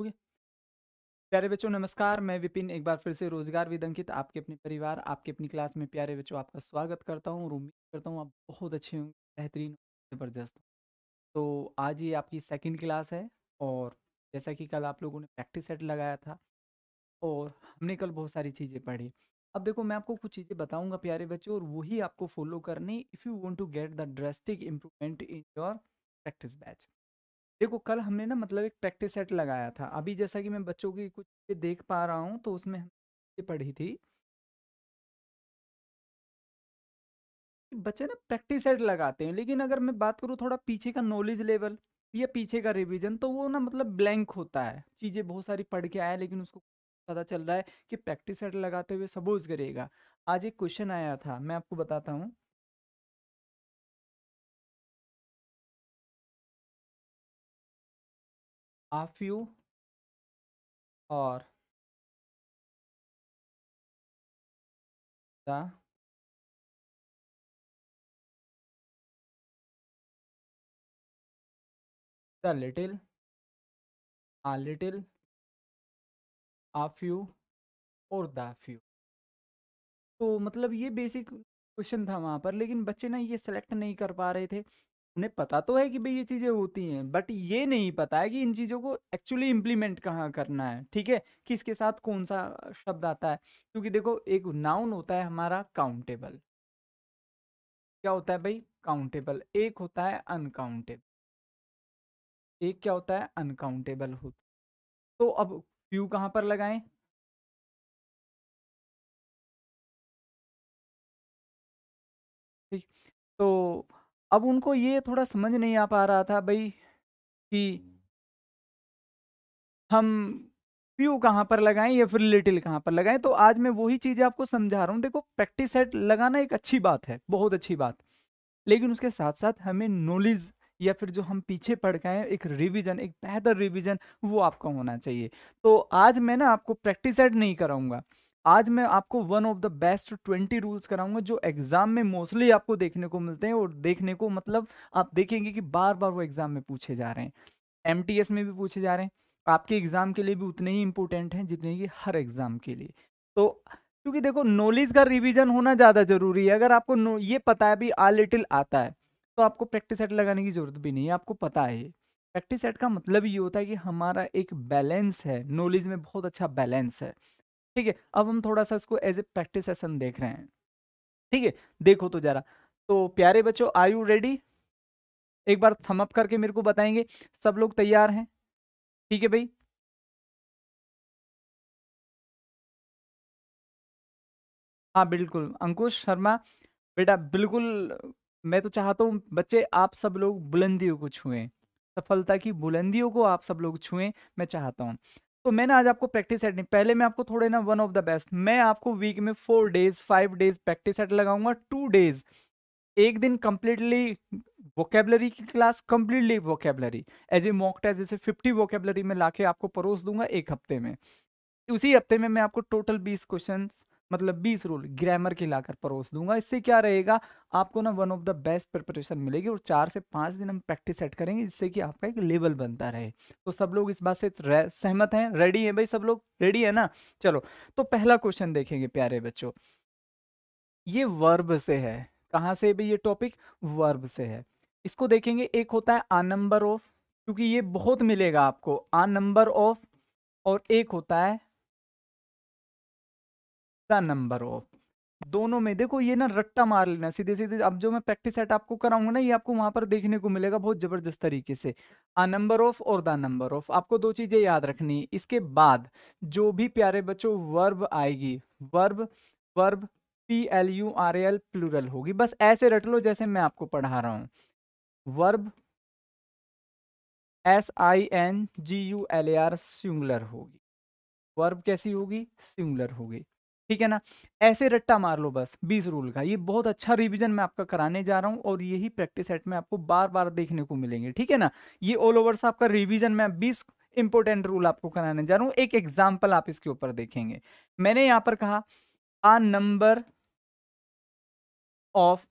okay प्यारे बच्चों नमस्कार मैं विपिन एक बार फिर से रोजगार विदंकित आपके अपने परिवार आपके अपनी क्लास में प्यारे बच्चों आपका स्वागत करता हूँ और उम्मीद करता हूँ आप बहुत अच्छे होंगे बेहतरीन जबरदस्त तो आज ये आपकी सेकेंड क्लास है और जैसा कि कल आप लोगों ने प्रैक्टिस सेट लगाया था और हमने कल बहुत सारी चीज़ें पढ़ी अब देखो मैं आपको कुछ चीज़ें बताऊंगा प्यारे बच्चों और वही आपको फॉलो करनी if you want to get the drastic improvement in your practice batch देखो कल हमने ना मतलब एक प्रैक्टिस सेट लगाया था अभी जैसा कि मैं बच्चों की कुछ देख पा रहा हूँ तो उसमें हमने पढ़ी थी बच्चे ना प्रैक्टिस सेट लगाते हैं लेकिन अगर मैं बात करूँ थोड़ा पीछे का नॉलेज लेवल या पीछे का रिविजन तो वो ना मतलब ब्लैंक होता है चीज़ें बहुत सारी पढ़ के आया लेकिन उसको पता चल रहा है कि प्रैक्टिस सेट लगाते हुए सबूज करेगा आज एक क्वेश्चन आया था मैं आपको बताता हूँ ऑफ यू और the the little a little of you और द फ्यू तो मतलब ये बेसिक क्वेश्चन था वहाँ पर लेकिन बच्चे ना ये सेलेक्ट नहीं कर पा रहे थे उन्हें पता तो है कि भाई ये चीज़ें होती हैं बट ये नहीं पता है कि इन चीज़ों को एक्चुअली इम्प्लीमेंट कहाँ करना है ठीक है किसके साथ कौन सा शब्द आता है क्योंकि देखो एक नाउन होता है हमारा काउंटेबल क्या होता है भाई काउंटेबल एक होता है अनकाउंटेबल एक क्या होता है अनकाउंटेबल होता तो अब क्यू कहां पर लगाएं ठीक तो अब उनको ये थोड़ा समझ नहीं आ पा रहा था भाई कि हम प्यू कहाँ पर लगाएं या फिर लिटिल कहाँ पर लगाएं तो आज मैं वही चीज़ आपको समझा रहा हूँ देखो प्रैक्टिस सेट लगाना एक अच्छी बात है बहुत अच्छी बात लेकिन उसके साथ साथ हमें नॉलेज या फिर जो हम पीछे पढ़ गए हैं एक रिवीजन एक बेहतर रिवीजन वो आपका होना चाहिए तो आज मैं ना आपको प्रैक्टिस सेट नहीं कराऊंगा आज मैं आपको one of the best twenty rules कराऊंगा जो एग्जाम में मोस्टली आपको देखने को मिलते हैं और देखने को मतलब आप देखेंगे कि बार बार वो एग्जाम में पूछे जा रहे हैं एम में भी पूछे जा रहे हैं आपके एग्जाम के लिए भी उतने ही इंपॉर्टेंट हैं जितने कि हर एग्जाम के लिए तो क्योंकि देखो नॉलेज का रिवीजन होना ज़्यादा जरूरी है अगर आपको ये पता है भी आ लिटिल आता है तो आपको प्रैक्टिस सेट लगाने की जरूरत भी नहीं है आपको पता है प्रैक्टिस सेट का मतलब ये होता है कि हमारा एक बैलेंस है नॉलेज में बहुत अच्छा बैलेंस है ठीक है अब हम थोड़ा सा इसको एज ए प्रैक्टिस सेशन देख रहे हैं ठीक है देखो तो जरा तो प्यारे बच्चों आर यू रेडी एक बार थम अप करके मेरे को बताएंगे सब लोग तैयार हैं ठीक है भाई हाँ बिल्कुल अंकुश शर्मा बेटा बिल्कुल मैं तो चाहता हूँ बच्चे आप सब लोग बुलंदियों को छुएं सफलता की बुलंदियों को आप सब लोग छुएं मैं चाहता हूँ तो मैंने आज आपको प्रैक्टिस सेट नहीं पहले मैं आपको थोड़े ना वन ऑफ द बेस्ट मैं आपको वीक में four days five days practice set लगाऊंगा टू डेज एक दिन कंप्लीटली वोकेबलरी की class completely vocabulary as a mock test जैसे फिफ्टी वोकेबलरी में लाके आपको परोस दूंगा एक हफ्ते में उसी हफ्ते में मैं आपको टोटल बीस क्वेश्चन मतलब बीस रूल ग्रामर के लाकर परोस दूंगा इससे क्या रहेगा आपको ना one of the best preparation मिलेगी और चार से पाँच दिन हम प्रैक्टिस सेट करेंगे जिससे कि आपका एक लेवल बनता रहे तो सब लोग इस बात से सहमत हैं रेडी हैं भाई सब लोग रेडी है ना चलो तो पहला क्वेश्चन देखेंगे प्यारे बच्चों ये वर्ब से है कहाँ से भाई ये टॉपिक वर्ब से है इसको देखेंगे एक होता है आ नंबर ऑफ क्योंकि ये बहुत मिलेगा आपको आ नंबर ऑफ और एक होता है द नंबर ऑफ दोनों में देखो ये ना रट्टा मार लेना सीधे सीधे अब जो मैं प्रैक्टिस सेट आपको कराऊंगा ना ये आपको वहां पर देखने को मिलेगा बहुत जबरदस्त तरीके से आ नंबर ऑफ और द नंबर ऑफ आपको दो चीजें याद रखनी है इसके बाद जो भी प्यारे बच्चों वर्ब आएगी verb verb P L U R L plural होगी बस ऐसे रट लो जैसे मैं आपको पढ़ा रहा हूं verb S I N G U L A R singular होगी वर्ब कैसी होगी सिंगुलर होगी ठीक है ना ऐसे रट्टा मार लो बस बीस रूल का ये बहुत अच्छा रिवीजन मैं आपका कराने जा रहा हूँ और यही प्रैक्टिस सेट में आपको बार बार देखने को मिलेंगे ठीक है ना ये ऑल ओवर से आपका रिवीजन में बीस इंपॉर्टेंट रूल आपको कराने जा रहा हूँ एक एग्जाम्पल आप इसके ऊपर देखेंगे मैंने यहाँ पर कहा a number of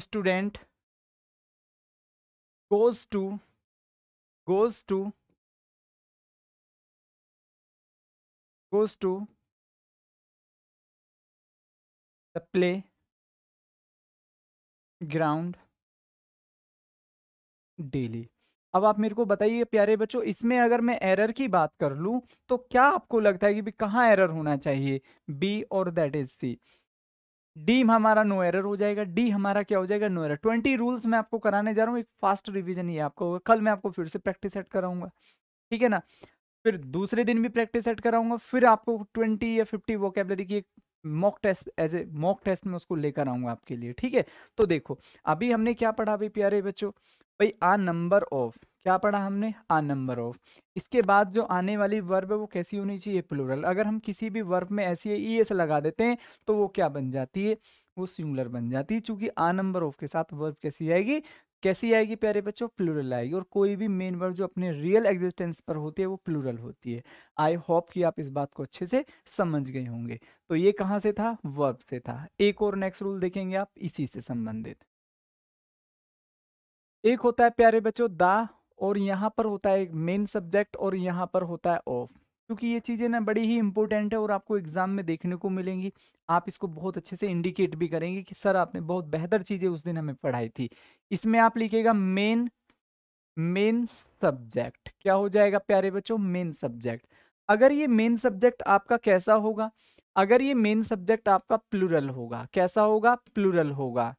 student goes to goes to goes to the play ground daily अब आप मेरे को बताइए प्यारे बच्चों इसमें अगर मैं एरर की बात कर लूं तो क्या आपको लगता है कि भी कहाँ एरर होना चाहिए बी और दैट इज सी डी हमारा नो एरर हो जाएगा डी हमारा क्या हो जाएगा नो एरर ट्वेंटी रूल्स मैं आपको कराने जा रहा हूँ एक फास्ट रिवीजन ही आपको होगा कल मैं आपको फिर से प्रैक्टिस सेट कराऊंगा ठीक है ना फिर दूसरे दिन भी प्रैक्टिस सेट कराऊंगा फिर आपको ट्वेंटी या फिफ्टी वोकेबलरी की एक mock test as a mock test में उसको लेकर आऊंगा आपके लिए ठीक है तो देखो अभी हमने क्या पढ़ा भाई प्यारे बच्चों भाई आ नंबर ऑफ क्या पढ़ा हमने आ नंबर ऑफ इसके बाद जो आने वाली वर्ब है वो कैसी होनी चाहिए प्लूरल अगर हम किसी भी वर्ब में ऐसी ई एस e लगा देते हैं तो वो क्या बन जाती है वो सिंगुलर बन जाती है चूंकि आ नंबर ऑफ के साथ वर्ब कैसी आएगी कैसी आएगी प्यारे बच्चों प्लूरल आएगी और कोई भी मेन वर्ड जो अपने रियल एग्जिस्टेंस पर होती है वो प्लूरल होती है आई होप कि आप इस बात को अच्छे से समझ गए होंगे तो ये कहाँ से था वर्ब से था एक और नेक्स्ट रूल देखेंगे आप इसी से संबंधित एक होता है प्यारे बच्चों दा और यहाँ पर होता है मेन सब्जेक्ट और यहाँ पर होता है ऑफ क्योंकि ये चीज़ें ना बड़ी ही इंपॉर्टेंट है और आपको एग्ज़ाम में देखने को मिलेंगी आप इसको बहुत अच्छे से इंडिकेट भी करेंगे कि सर आपने बहुत बेहतर चीज़ें उस दिन हमें पढ़ाई थी इसमें आप लिखेगा मेन मेन सब्जेक्ट क्या हो जाएगा प्यारे बच्चों मेन सब्जेक्ट अगर ये मेन सब्जेक्ट आपका कैसा होगा अगर ये मेन सब्जेक्ट आपका प्लूरल होगा कैसा होगा प्लूरल होगा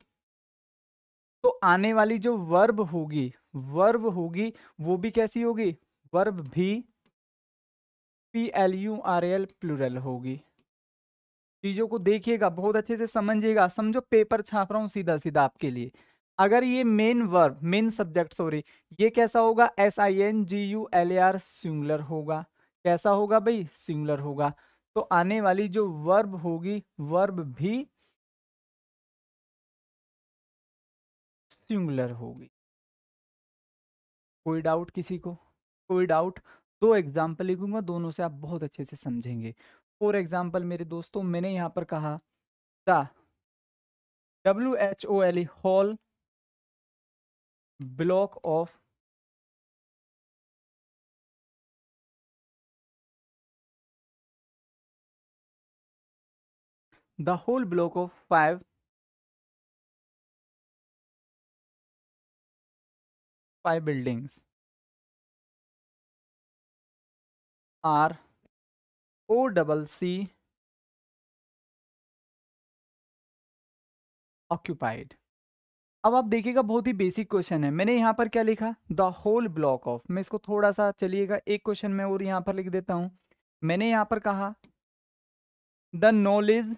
तो आने वाली जो वर्ब होगी वर्ब होगी वो भी कैसी होगी वर्ब भी P L U R L plural होगी चीज़ों को देखिएगा बहुत अच्छे से समझिएगा समझो पेपर छाप रहा हूँ सीधा सीधा आपके लिए अगर ये main verb main subject sorry ये कैसा होगा S I N G U L A R singular होगा कैसा होगा भाई सिंगुलर होगा तो आने वाली जो वर्ब होगी वर्ब भी सिंगुलर होगी कोई डाउट किसी को कोई डाउट दो एग्जाम्पल लिखूंगा दोनों से आप बहुत अच्छे से समझेंगे फॉर एग्जाम्पल मेरे दोस्तों मैंने यहाँ पर कहा the W H O L E whole block of the whole block of five five buildings are O double C occupied अब आप देखिएगा बहुत ही बेसिक क्वेश्चन है मैंने यहां पर क्या लिखा द होल ब्लॉक ऑफ मैं इसको थोड़ा सा चलिएगा एक क्वेश्चन में और यहां पर लिख देता हूं मैंने यहां पर कहा the knowledge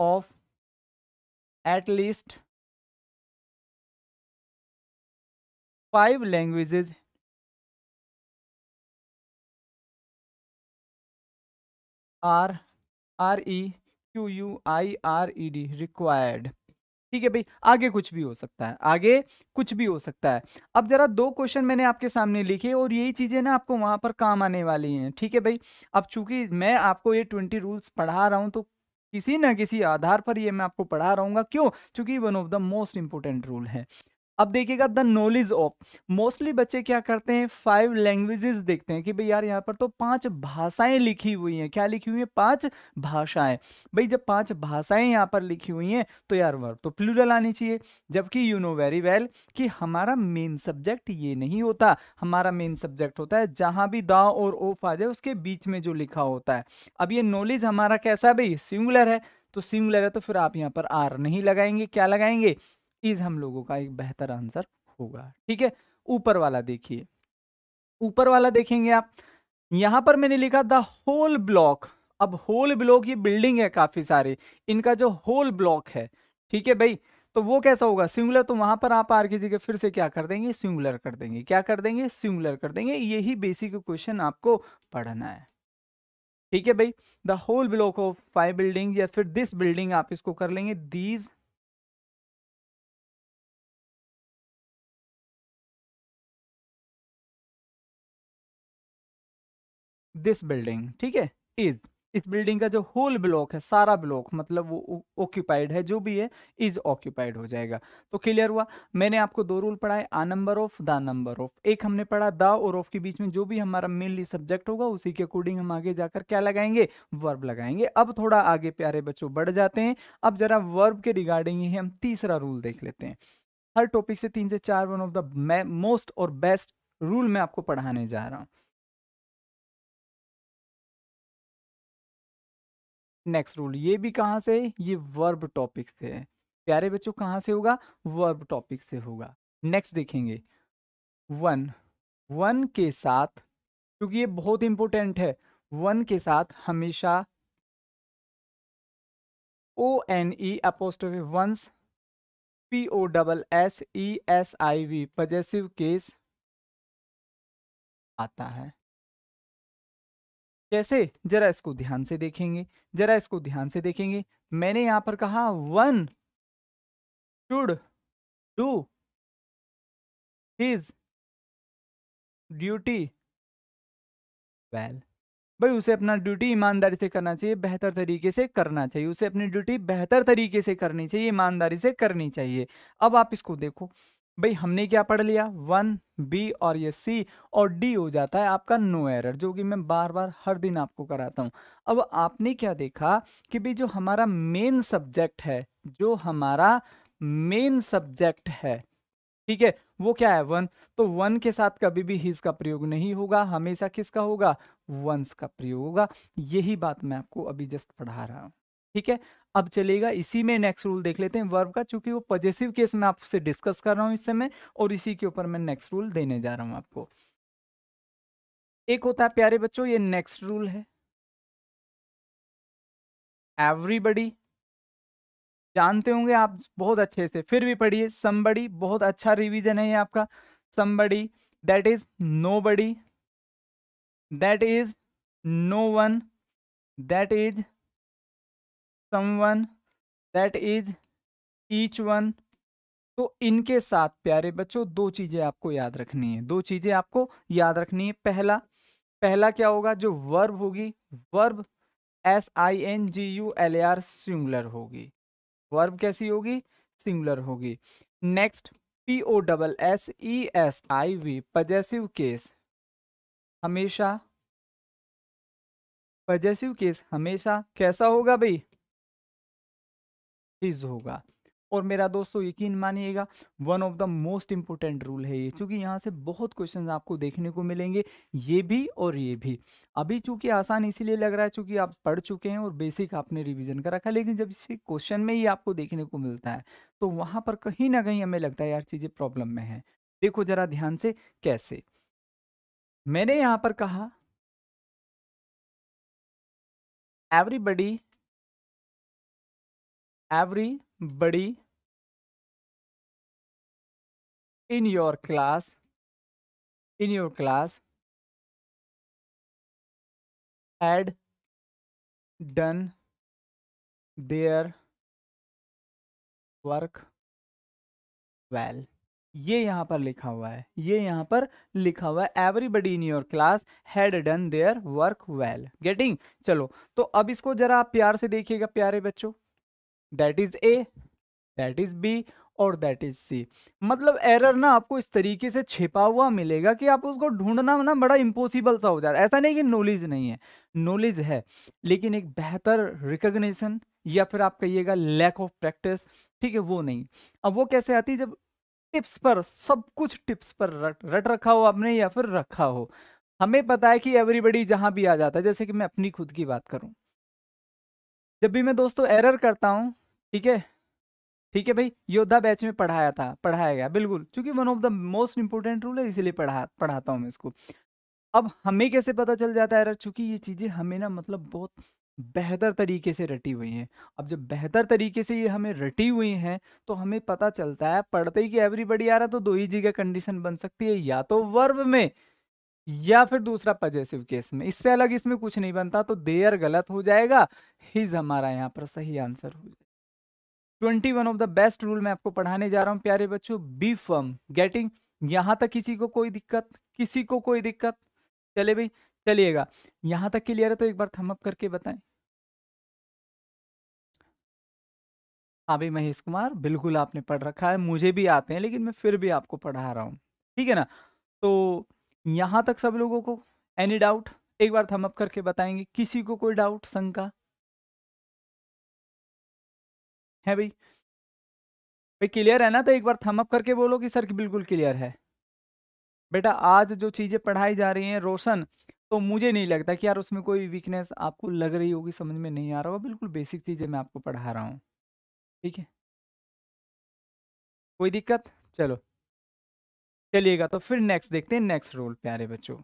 of at least five languages are R E Q U I R E D required ठीक है भाई आगे कुछ भी हो सकता है आगे कुछ भी हो सकता है अब जरा दो क्वेश्चन मैंने आपके सामने लिखे और यही चीज़ें ना आपको वहां पर काम आने वाली हैं ठीक है भाई अब चूंकि मैं आपको ये ट्वेंटी रूल्स पढ़ा रहा हूं तो किसी ना किसी आधार पर ये मैं आपको पढ़ा रहूँगा क्यों चूंकि one of the most important rule है अब देखिएगा द नॉलेज ऑफ मोस्टली बच्चे क्या करते हैं फाइव लैंग्वेजेस देखते हैं कि भाई यार यहाँ पर तो पांच भाषाएं लिखी हुई हैं क्या लिखी हुई हैं पांच भाषाएं भाई जब पांच भाषाएं यहाँ पर लिखी हुई हैं तो यार वर्ब तो प्लूरल आनी चाहिए जबकि यू नो वेरी वेल कि हमारा मेन सब्जेक्ट ये नहीं होता हमारा मेन सब्जेक्ट होता है जहाँ भी दा और ओफ आ जाए उसके बीच में जो लिखा होता है अब ये नॉलेज हमारा कैसा है भाई सिंगुलर है तो सिंगुलर है तो फिर आप यहाँ पर आर नहीं लगाएंगे क्या लगाएंगे इज हम लोगों का एक बेहतर आंसर होगा ठीक है ऊपर वाला देखिए ऊपर वाला देखेंगे आप यहां पर मैंने लिखा द होल ब्लॉक अब होल ब्लॉक ये बिल्डिंग है काफी सारे इनका जो होल ब्लॉक है ठीक है भाई तो वो कैसा होगा सिंगुलर तो वहां पर आप आर की जगह फिर से क्या कर देंगे सिंगुलर कर देंगे क्या कर देंगे सिंगुलर कर देंगे यही बेसिक क्वेश्चन आपको पढ़ना है ठीक है भाई the whole block of five building या फिर दिस बिल्डिंग आप इसको कर लेंगे दीज दिस बिल्डिंग ठीक है इज इस बिल्डिंग का जो होल ब्लॉक है सारा ब्लॉक मतलब वो ऑक्यूपाइड है जो भी है इज ऑक्यूपाइड हो जाएगा तो क्लियर हुआ मैंने आपको दो रूल पढ़ाए a number of the number of एक हमने पढ़ा द और ऑफ के बीच में जो भी हमारा मेनली सब्जेक्ट होगा उसी के अकॉर्डिंग हम आगे जाकर क्या लगाएंगे वर्ब लगाएंगे अब थोड़ा आगे प्यारे बच्चों बढ़ जाते हैं अब जरा वर्ब के रिगार्डिंग ही हम तीसरा रूल देख लेते हैं हर टॉपिक से तीन से चार वन ऑफ द मोस्ट और बेस्ट रूल मैं आपको पढ़ाने जा रहा हूँ नेक्स्ट रूल ये भी कहाँ से ये वर्ब टॉपिक से है प्यारे बच्चों कहाँ से होगा वर्ब टॉपिक से होगा नेक्स्ट देखेंगे वन वन के साथ क्योंकि ये बहुत इंपॉर्टेंट है वन के साथ हमेशा O N E apostrophe one's P O double S E S I V possessive case आता है कैसे जरा इसको ध्यान से देखेंगे जरा इसको ध्यान से देखेंगे मैंने यहां पर कहा one should do his duty well भाई उसे अपना ड्यूटी ईमानदारी से करना चाहिए बेहतर तरीके से करना चाहिए उसे अपनी ड्यूटी बेहतर तरीके से करनी चाहिए ईमानदारी से करनी चाहिए अब आप इसको देखो भाई हमने क्या पढ़ लिया वन बी और ये सी और डी हो जाता है आपका नो एरर जो कि मैं बार बार हर दिन आपको कराता हूँ अब आपने क्या देखा कि भाई जो हमारा मेन सब्जेक्ट है जो हमारा मेन सब्जेक्ट है ठीक है वो क्या है वन तो वन के साथ कभी भी हिज का प्रयोग नहीं होगा हमेशा किसका होगा वंस का प्रयोग होगा यही बात मैं आपको अभी जस्ट पढ़ा रहा हूँ ठीक है अब चलेगा इसी में नेक्स्ट रूल देख लेते हैं वर्ब का चूंकि वो पॉजिटिव केस में आपसे डिस्कस कर रहा हूँ इस समय और इसी के ऊपर मैं नेक्स्ट रूल देने जा रहा हूँ आपको एक होता है प्यारे बच्चों ये नेक्स्ट रूल है एवरीबडी जानते होंगे आप बहुत अच्छे से फिर भी पढ़िए समबड़ी बहुत अच्छा रिवीजन है ये आपका somebody that is nobody that is no one that is someone that is each one तो इनके साथ प्यारे बच्चों दो चीजें आपको याद रखनी है दो चीजें आपको याद रखनी है पहला पहला क्या होगा जो वर्ब होगी verb S I N G U L A R singular होगी वर्ब कैसी होगी सिंगुलर होगी next P O double S E S I V possessive case हमेशा पजेसिव केस हमेशा कैसा होगा भाई फ्रीज होगा और मेरा दोस्तों यकीन मानिएगा one of the most important rule है ये क्योंकि यहाँ से बहुत क्वेश्चन आपको देखने को मिलेंगे ये भी और ये भी अभी चूंकि आसान इसीलिए लग रहा है चूंकि आप पढ़ चुके हैं और बेसिक आपने रिवीजन कर रखा लेकिन जब इसे क्वेश्चन में ही आपको देखने को मिलता है तो वहाँ पर कहीं ना कहीं हमें लगता है यार चीज़ें प्रॉब्लम में है देखो जरा ध्यान से कैसे मैंने यहाँ पर कहा everybody everybody in your class in your class had done their work well ये यहां पर लिखा हुआ है ये यहां पर लिखा हुआ है everybody in your class had done their work well getting चलो तो अब इसको जरा आप प्यार से देखिएगा प्यारे बच्चों that is A that is B और दैट इज सी मतलब एरर ना आपको इस तरीके से छिपा हुआ मिलेगा कि आप उसको ढूंढना ना बड़ा इम्पोसिबल सा हो जाता है ऐसा नहीं कि नॉलेज नहीं है नॉलेज है लेकिन एक बेहतर रिकग्निशन या फिर आप कहिएगा लैक ऑफ प्रैक्टिस ठीक है वो नहीं अब वो कैसे आती जब टिप्स पर सब कुछ टिप्स पर रट रट रखा हो आपने या फिर रखा हो हमें पता है कि एवरीबडी जहाँ भी आ जाता है जैसे कि मैं अपनी खुद की बात करूँ जब भी मैं दोस्तों एरर करता हूँ ठीक है ठीक है भाई योद्धा बैच में पढ़ाया था पढ़ाया गया बिल्कुल क्योंकि one of the most important rule है इसीलिए पढ़ा पढ़ाता हूँ मैं इसको अब हमें कैसे पता चल जाता है चूंकि ये चीज़ें हमें ना मतलब बहुत बेहतर तरीके से रटी हुई हैं अब जब बेहतर तरीके से ये हमें रटी हुई हैं तो हमें पता चलता है पढ़ते ही कि एवरीबडी आ रहा तो दो ही जगह कंडीशन बन सकती है या तो वर्व में या फिर दूसरा पजेसिव केस में इससे अलग इसमें कुछ नहीं बनता तो देयर गलत हो जाएगा हिज हमारा यहाँ पर सही आंसर हो जाएगा twenty one of the best rule मैं आपको पढ़ाने जा रहा हूँ प्यारे बच्चों बी फर्म गेटिंग यहाँ तक किसी को कोई दिक्कत किसी को कोई दिक्कत चले भाई चलिएगा यहाँ तक क्लियर है तो एक बार थमअप करके बताएं हाँ भाई महेश कुमार बिल्कुल आपने पढ़ रखा है मुझे भी आते हैं लेकिन मैं फिर भी आपको पढ़ा रहा हूँ ठीक है ना तो यहाँ तक सब लोगों को एनी डाउट एक बार थमअप करके बताएंगे किसी को कोई डाउट शंका है भाई भाई क्लियर है ना तो एक बार थम अप करके बोलो कि सर बिल्कुल क्लियर है बेटा आज जो चीज़ें पढ़ाई जा रही हैं रोशन तो मुझे नहीं लगता कि यार उसमें कोई वीकनेस आपको लग रही होगी समझ में नहीं आ रहा होगा बिल्कुल बेसिक चीज़ें मैं आपको पढ़ा रहा हूँ ठीक है कोई दिक्कत चलो चलिएगा तो फिर नेक्स्ट देखते हैं नेक्स्ट रोल प्यारे बच्चों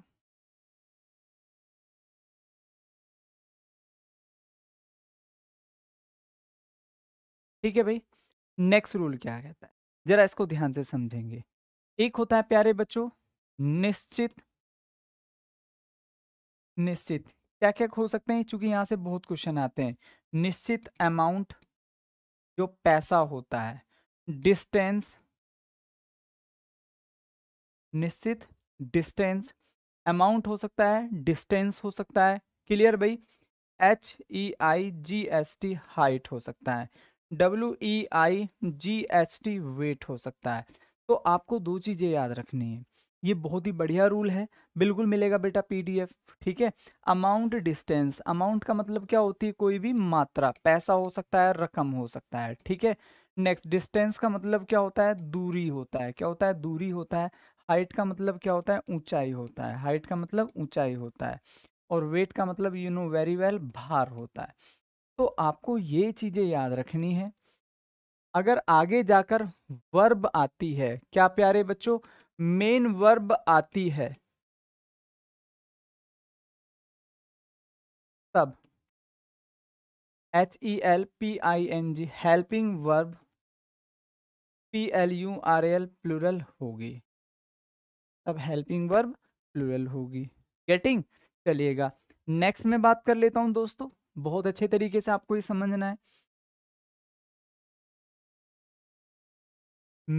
ठीक है भाई नेक्स्ट रूल क्या कहता है जरा इसको ध्यान से समझेंगे एक होता है प्यारे बच्चों निश्चित निश्चित क्या क्या हो सकते हैं क्योंकि यहाँ से बहुत क्वेश्चन आते हैं निश्चित अमाउंट जो पैसा होता है डिस्टेंस निश्चित डिस्टेंस अमाउंट हो सकता है डिस्टेंस हो सकता है क्लियर भाई H E I G S T height हो सकता है W E I G H T weight हो सकता है तो आपको दो चीज़ें याद रखनी है ये बहुत ही बढ़िया रूल है बिल्कुल मिलेगा बेटा पीडीएफ ठीक है अमाउंट डिस्टेंस अमाउंट का मतलब क्या होती है कोई भी मात्रा पैसा हो सकता है रकम हो सकता है ठीक है नेक्स्ट डिस्टेंस का मतलब क्या होता है दूरी होता है क्या होता है दूरी होता है हाइट का मतलब क्या होता है ऊंचाई होता है हाइट का मतलब ऊंचाई होता है और वेट का मतलब यू नो वेरी वेल भार होता है तो आपको ये चीज़ें याद रखनी है अगर आगे जाकर वर्ब आती है क्या प्यारे बच्चों मेन वर्ब आती है तब H E L P I N G helping verb P L U R L plural होगी तब हेल्पिंग वर्ब प्लूरल होगी गेटिंग चलिएगा नेक्स्ट में बात कर लेता हूं दोस्तों बहुत अच्छे तरीके से आपको ये समझना है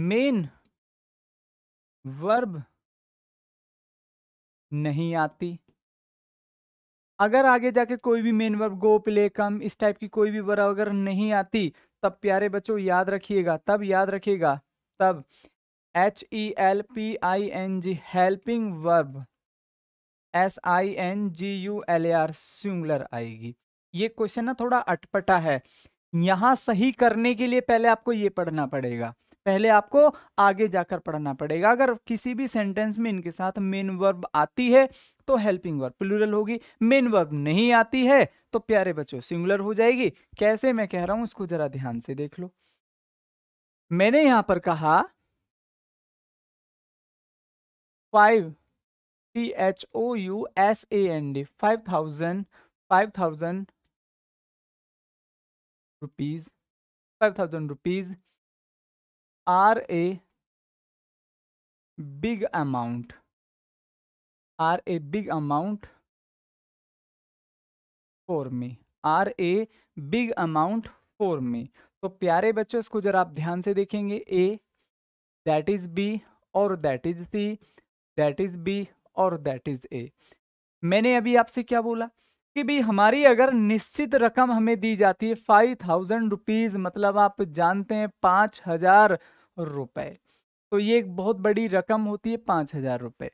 मेन वर्ब नहीं आती अगर आगे जाके कोई भी main verb go play come इस टाइप की कोई भी वर्ब अगर नहीं आती तब प्यारे बच्चों याद रखिएगा तब याद रखिएगा तब H E L P I N G helping verb S I N G U L R singular आएगी ये क्वेश्चन ना थोड़ा अटपटा है यहाँ सही करने के लिए पहले आपको ये पढ़ना पड़ेगा पहले आपको आगे जाकर पढ़ना पड़ेगा अगर किसी भी सेंटेंस में इनके साथ मेन वर्ब आती है तो हेल्पिंग वर्ब प्लूरल होगी मेन वर्ब नहीं आती है तो प्यारे बच्चों सिंगुलर हो जाएगी कैसे मैं कह रहा हूं उसको जरा ध्यान से देख लो मैंने यहां पर कहा five T H O U S A N D five thousand five thousand rupees five thousand rupees are a big amount are a big amount for me are a big amount for me तो प्यारे बच्चों इसको जरा आप ध्यान से देखेंगे A that is B और that is C that is B और दैट इज ए मैंने अभी आपसे क्या बोला कि भी हमारी अगर निश्चित रकम हमें दी जाती है फाइव थाउजेंड रुपीज़ मतलब आप जानते हैं पाँच हज़ार रुपये तो ये एक बहुत बड़ी रकम होती है पाँच हज़ार रुपये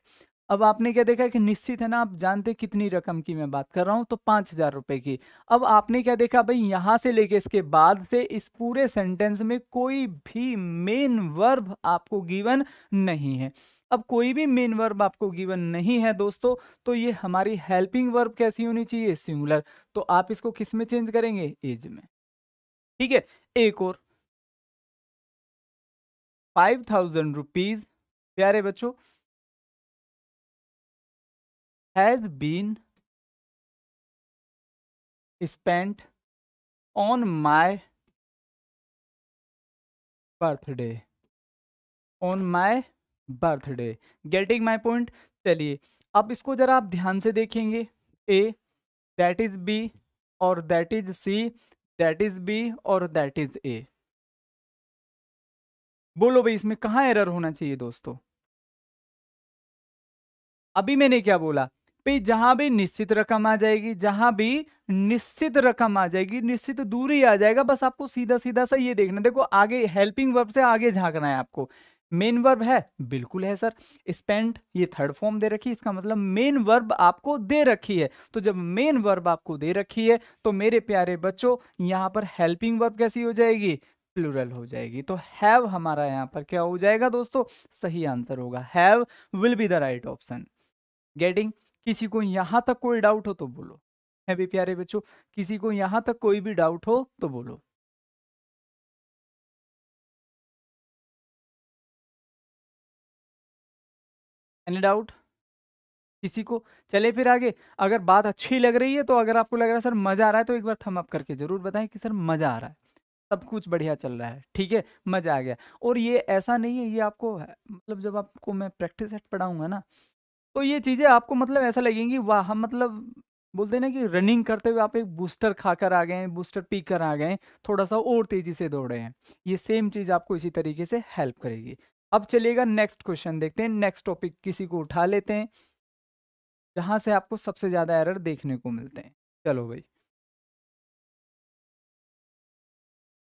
अब आपने क्या देखा कि निश्चित है ना आप जानते कितनी रकम की मैं बात कर रहा हूँ तो पाँच हज़ार रुपये की अब आपने क्या देखा भाई यहाँ से लेके इसके बाद से इस पूरे सेंटेंस में कोई भी मेन वर्ब आपको गिवन नहीं है अब कोई भी मेन वर्ब आपको गिवन नहीं है दोस्तों तो ये हमारी हेल्पिंग वर्ब कैसी होनी चाहिए सिंगुलर तो आप इसको किस में चेंज करेंगे एज में ठीक है एक और फाइव थाउजेंड रुपीज प्यारे बच्चों has been spent on my birthday on my birthday getting my point चलिए अब इसको ज़रा आप ध्यान से देखेंगे ए दैट इज़ बी और that is C that is B और दैट इज़ ए बोलो भाई इसमें कहाँ एरर होना चाहिए दोस्तों अभी मैंने क्या बोला भाई जहां भी निश्चित रकम आ जाएगी जहां भी निश्चित रकम आ जाएगी निश्चित दूरी आ जाएगा बस आपको सीधा सीधा सा ये देखना देखो आगे हेल्पिंग वर्ब से आगे झांकना है आपको मेन वर्ब है बिल्कुल है सर स्पेंट ये थर्ड फॉर्म दे रखी है इसका मतलब मेन वर्ब आपको दे रखी है तो जब मेन वर्ब आपको दे रखी है तो मेरे प्यारे बच्चों यहाँ पर हेल्पिंग वर्ब कैसी हो जाएगी प्लूरल हो जाएगी तो हैव हमारा यहाँ पर क्या हो जाएगा दोस्तों सही आंसर होगा have will be the right option getting किसी को यहाँ तक कोई डाउट हो तो बोलो है भी प्यारे बच्चों किसी को यहाँ तक कोई भी डाउट हो तो बोलो एनी डाउट किसी को चले फिर आगे अगर बात अच्छी लग रही है तो अगर आपको लग रहा है सर मज़ा आ रहा है तो एक बार थम अप करके ज़रूर बताएं कि सर मज़ा आ रहा है सब कुछ बढ़िया चल रहा है ठीक है मज़ा आ गया और ये ऐसा नहीं है ये आपको मतलब जब आपको मैं प्रैक्टिस सेट पढ़ाऊँगा ना तो ये चीज़ें आपको मतलब ऐसा लगेंगी वाह हम मतलब बोलते हैं ना कि रनिंग करते हुए आप एक बूस्टर खा कर आ गए हैं बूस्टर पी कर आ गए हैं थोड़ा सा और तेज़ी से दौड़े हैं ये सेम चीज़ आपको इसी तरीके से हेल्प करेगी अब चलिएगा नेक्स्ट क्वेश्चन देखते हैं नेक्स्ट टॉपिक किसी को उठा लेते हैं जहां से आपको सबसे ज़्यादा एरर देखने को मिलते हैं चलो भाई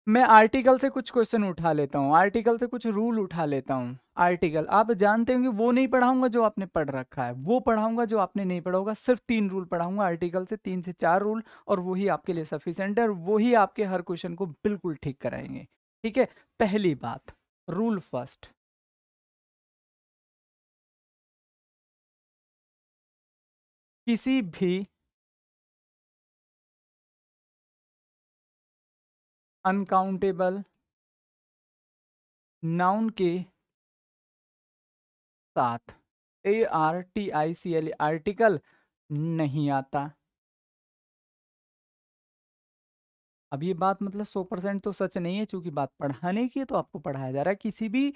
मैं आर्टिकल से कुछ क्वेश्चन उठा लेता हूँ आर्टिकल से कुछ रूल उठा लेता हूँ आर्टिकल आप जानते होंगे वो नहीं पढ़ाऊंगा जो आपने पढ़ रखा है वो पढ़ाऊंगा जो आपने नहीं पढ़ा होगा सिर्फ तीन रूल पढ़ाऊंगा आर्टिकल से तीन से चार रूल और वही आपके लिए सफिशेंट है और वही आपके हर क्वेश्चन को बिल्कुल ठीक कराएंगे ठीक है पहली बात रूल फर्स्ट किसी भी अनकाउंटेबल नाउन के साथ A R T I C L article नहीं आता अब ये बात मतलब सौ परसेंट तो सच नहीं है क्योंकि बात पढ़ाने की है तो आपको पढ़ाया जा रहा है किसी भी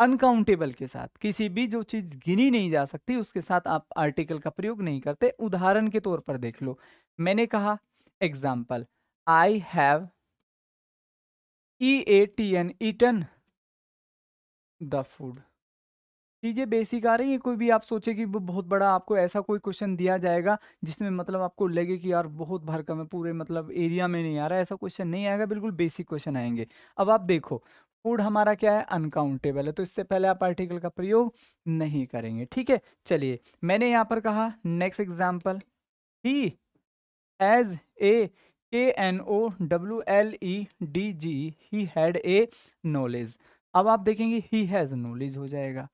अनकाउंटेबल के साथ किसी भी जो चीज़ गिनी नहीं जा सकती उसके साथ आप आर्टिकल का प्रयोग नहीं करते उदाहरण के तौर पर देख लो मैंने कहा example I have E A T N eaten the food चीज़ें बेसिक आ रही है कोई भी आप सोचे कि बहुत बड़ा आपको ऐसा कोई क्वेश्चन दिया जाएगा जिसमें मतलब आपको लगे कि यार बहुत भर का मैं पूरे मतलब एरिया में नहीं आ रहा ऐसा क्वेश्चन नहीं आएगा बिल्कुल बेसिक क्वेश्चन आएंगे अब आप देखो फूड हमारा क्या है अनकाउंटेबल है तो इससे पहले आप आर्टिकल का प्रयोग नहीं करेंगे ठीक है चलिए मैंने यहाँ पर कहा next example he has a K N O W L E D G he had a knowledge अब आप देखेंगे ही हैज़ नॉलेज हो जाएगा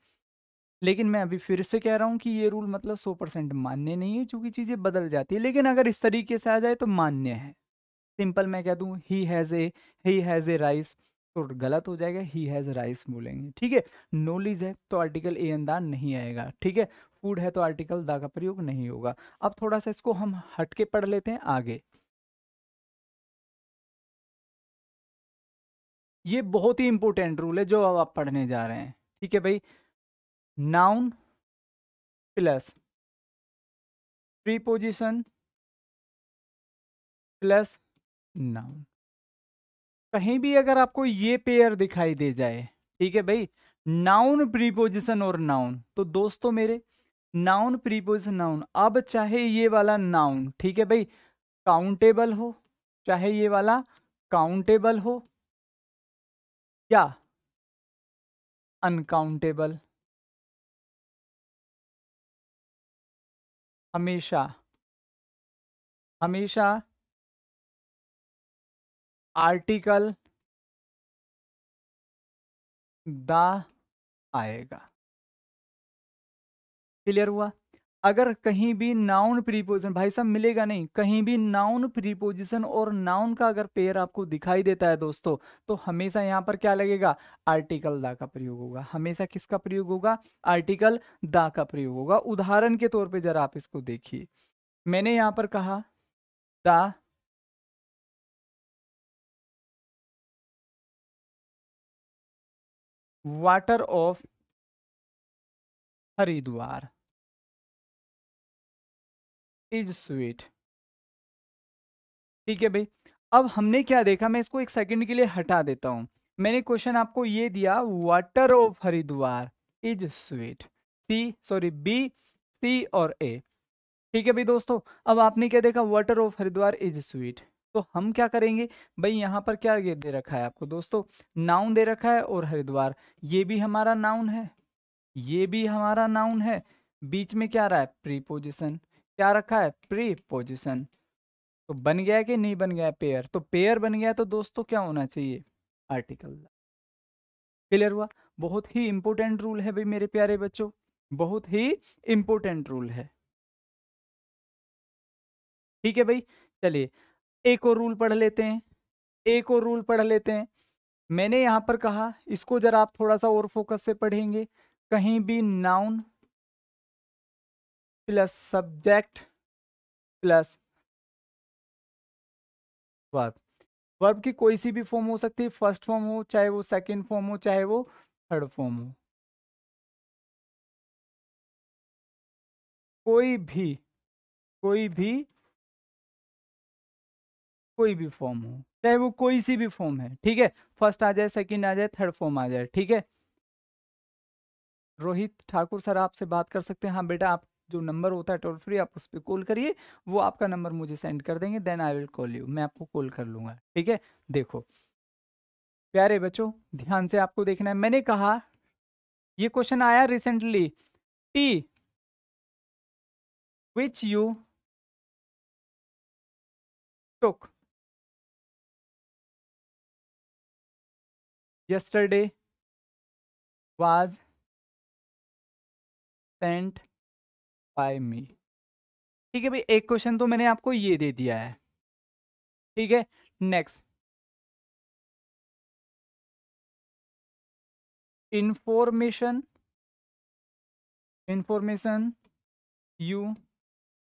लेकिन मैं अभी फिर से कह रहा हूँ कि ये रूल मतलब सौ परसेंट मान्य नहीं है क्योंकि चीज़ें बदल जाती है लेकिन अगर इस तरीके से आ जाए तो मान्य है सिंपल मैं कह दूँ he has a he has a rice तो गलत हो जाएगा ही हैज़ राइस बोलेंगे ठीक है नॉलेज है तो आर्टिकल ए एन नहीं आएगा ठीक है फूड है तो आर्टिकल दा का प्रयोग नहीं होगा अब थोड़ा सा इसको हम हटके पढ़ लेते हैं आगे ये बहुत ही इंपॉर्टेंट रूल है जो अब आप पढ़ने जा रहे हैं ठीक है भाई noun plus preposition plus noun कहीं भी अगर आपको ये पेयर दिखाई दे जाए ठीक है भाई नाउन प्रीपोजिशन और नाउन तो दोस्तों मेरे नाउन प्रीपोजिशन नाउन अब चाहे ये वाला नाउन ठीक है भाई काउंटेबल हो चाहे ये वाला काउंटेबल हो या अनकाउंटेबल हमेशा हमेशा आर्टिकल द आएगा क्लियर हुआ अगर कहीं भी नाउन प्रीपोजिशन भाई साहब मिलेगा नहीं कहीं भी नाउन प्रीपोजिशन और नाउन का अगर पेयर आपको दिखाई देता है दोस्तों तो हमेशा यहाँ पर क्या लगेगा आर्टिकल दा का प्रयोग होगा हमेशा किसका प्रयोग होगा आर्टिकल दा का प्रयोग होगा उदाहरण के तौर पे जरा आप इसको देखिए मैंने यहाँ पर कहा the water of Haridwar is sweet ठीक है भाई अब हमने क्या देखा मैं इसको एक सेकंड के लिए हटा देता हूं मैंने क्वेश्चन आपको ये दिया water of Haridwar is sweet C sorry B C और ए ठीक है भाई दोस्तों अब आपने क्या देखा water of Haridwar is sweet तो हम क्या करेंगे भाई यहाँ पर क्या दे रखा है आपको दोस्तों नाउन दे रखा है और हरिद्वार ये भी हमारा नाउन है ये भी हमारा नाउन है बीच में क्या रहा है पोजिशन क्या रखा है पोजिशन तो बन गया कि नहीं बन गया पेयर तो पेयर बन गया तो दोस्तों क्या होना चाहिए आर्टिकल क्लियर हुआ बहुत ही इंपॉर्टेंट रूल है भाई मेरे प्यारे बच्चों बहुत ही इंपॉर्टेंट रूल है ठीक है भाई चलिए एक और रूल पढ़ लेते हैं एक और रूल पढ़ लेते हैं मैंने यहाँ पर कहा इसको जरा आप थोड़ा सा और फोकस से पढ़ेंगे कहीं भी noun plus subject plus verb verb की कोई सी भी फॉर्म हो सकती है फर्स्ट फॉर्म हो चाहे वो सेकंड फॉर्म हो चाहे वो थर्ड फॉर्म हो कोई भी कोई भी कोई भी फॉर्म हो चाहे वो कोई सी भी फॉर्म है ठीक है फर्स्ट आ जाए सेकंड आ जाए थर्ड फॉर्म आ जाए ठीक है रोहित ठाकुर सर आपसे बात कर सकते हैं हाँ बेटा आप जो नंबर होता है टोल फ्री आप उस पर कॉल करिए वो आपका नंबर मुझे सेंड कर देंगे then I will call you मैं आपको कॉल कर लूंगा ठीक है देखो प्यारे बच्चों ध्यान से आपको देखना है मैंने कहा ये क्वेश्चन आया recently tea which you took yesterday was sent by me ठीक है भाई एक क्वेश्चन तो मैंने आपको ये दे दिया है ठीक है next information information U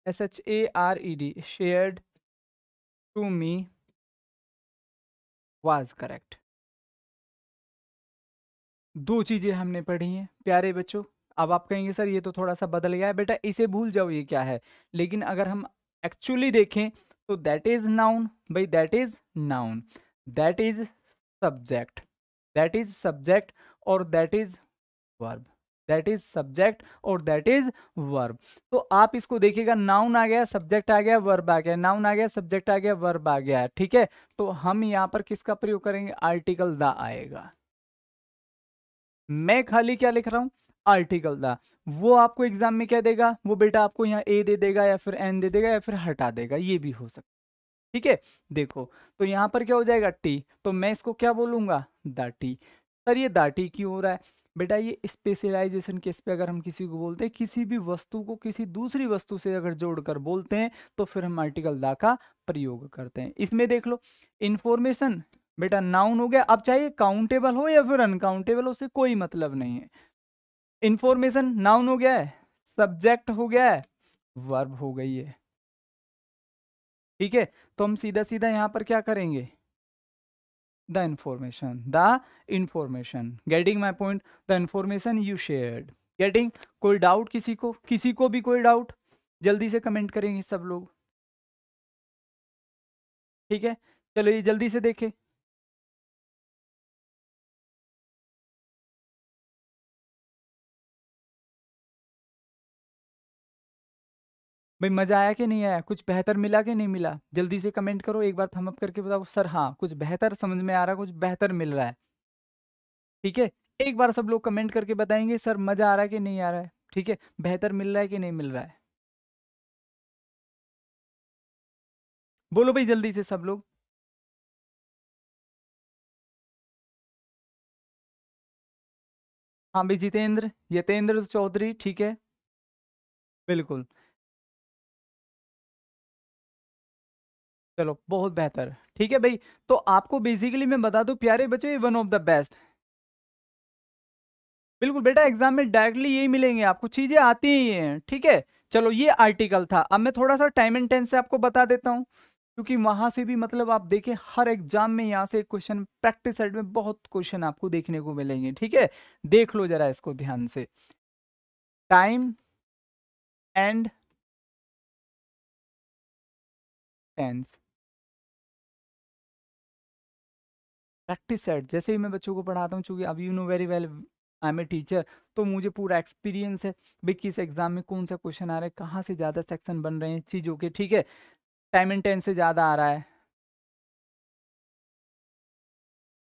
S H A R E D shared to me was correct दो चीज़ें हमने पढ़ी हैं प्यारे बच्चों अब आप कहेंगे सर ये तो थोड़ा सा बदल गया है बेटा इसे भूल जाओ ये क्या है लेकिन अगर हम एक्चुअली देखें तो दैट इज़ नाउन भाई that is noun that is subject that is subject और that is verb that is subject और दैट इज वर्ब तो आप इसको देखिएगा नाउन आ गया सब्जेक्ट आ गया वर्ब आ गया नाउन आ गया सब्जेक्ट आ गया वर्ब आ गया ठीक है तो हम यहाँ पर किसका प्रयोग करेंगे आर्टिकल द आएगा मैं खाली क्या लिख रहा हूँ आर्टिकल द वो आपको एग्जाम में क्या देगा वो बेटा आपको यहाँ ए दे देगा या फिर एन दे देगा या फिर हटा देगा ये भी हो सकता ठीक है देखो तो यहाँ पर क्या हो जाएगा टी तो मैं इसको क्या बोलूँगा द टी सर ये द टी क्यों हो रहा है बेटा ये स्पेशलाइजेशन केस पे अगर हम किसी को बोलते हैं किसी भी वस्तु को किसी दूसरी वस्तु से अगर जोड़कर बोलते हैं तो फिर हम आर्टिकल दा का प्रयोग करते हैं इसमें देख लो इन्फॉर्मेशन बेटा नाउन हो गया अब चाहे काउंटेबल हो या फिर अनकाउंटेबल हो उसे कोई मतलब नहीं है इंफॉर्मेशन नाउन हो गया है सब्जेक्ट हो गया है वर्ब हो गई है ठीक है तो हम सीधा सीधा यहां पर क्या करेंगे the information the information getting my point the information you share getting कोई डाउट किसी को किसी को भी कोई डाउट जल्दी से कमेंट करेंगे सब लोग ठीक है चलो ये जल्दी से देखें भाई मज़ा आया कि नहीं आया कुछ बेहतर मिला कि नहीं मिला जल्दी से कमेंट करो एक बार थम अप करके बताओ सर हाँ कुछ बेहतर समझ में आ रहा है कुछ बेहतर मिल रहा है ठीक है एक बार सब लोग कमेंट करके बताएंगे सर मज़ा आ रहा है कि नहीं आ रहा है ठीक है बेहतर मिल रहा है कि नहीं मिल रहा है बोलो भाई जल्दी से सब लोग हाँ भाई जितेंद्र यतेंद्र चौधरी ठीक है बिल्कुल चलो बहुत बेहतर ठीक है भाई तो आपको बेसिकली मैं बता दूं प्यारे बच्चे वन ऑफ द बेस्ट बिल्कुल बेटा एग्जाम में डायरेक्टली यही मिलेंगे आपको चीजें आती ही हैं ठीक है चलो ये आर्टिकल था अब मैं थोड़ा सा टाइम एंड टेंस से आपको बता देता हूँ क्योंकि वहां से भी मतलब आप देखें हर एग्जाम में यहाँ से क्वेश्चन प्रैक्टिस साइड में बहुत क्वेश्चन आपको देखने को मिलेंगे ठीक है देख लो जरा इसको ध्यान से time and tense practice set जैसे ही मैं बच्चों को पढ़ाता हूँ चूँकि अब you know very well I am a teacher तो मुझे पूरा एक्सपीरियंस है भाई किस एग्ज़ाम में कौन सा क्वेश्चन आ रहा है कहाँ से ज़्यादा सेक्शन बन रहे हैं चीज़ों के ठीक है टाइम एंड टेन से ज़्यादा आ रहा है